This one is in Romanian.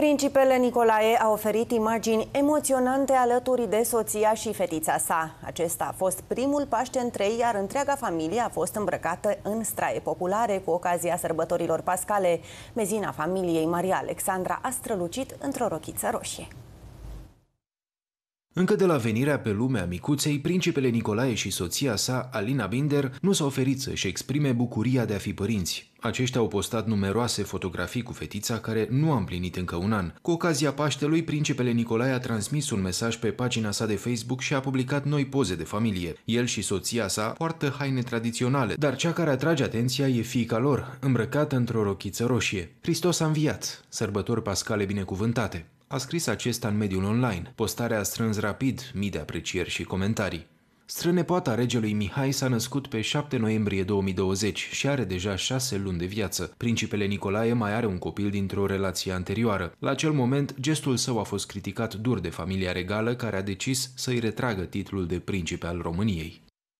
Principele Nicolae a oferit imagini emoționante alături de soția și fetița sa. Acesta a fost primul Paște între ei, iar întreaga familie a fost îmbrăcată în straie populare cu ocazia sărbătorilor pascale. Mezina familiei Maria Alexandra a strălucit într-o rochiță roșie. Încă de la venirea pe lumea micuței, principele Nicolae și soția sa, Alina Binder, nu s-au oferit să-și exprime bucuria de a fi părinți. Aceștia au postat numeroase fotografii cu fetița care nu a împlinit încă un an. Cu ocazia Paștelui, principele Nicolae a transmis un mesaj pe pagina sa de Facebook și a publicat noi poze de familie. El și soția sa poartă haine tradiționale, dar cea care atrage atenția e fiica lor, îmbrăcată într-o rochiță roșie. Hristos a înviat, sărbători pascale binecuvântate. A scris acesta în mediul online. Postarea a strâns rapid mii de aprecieri și comentarii. Strănepoata regelui Mihai s-a născut pe 7 noiembrie 2020 și are deja șase luni de viață. Principele Nicolae mai are un copil dintr-o relație anterioară. La acel moment, gestul său a fost criticat dur de familia regală care a decis să-i retragă titlul de principe al României.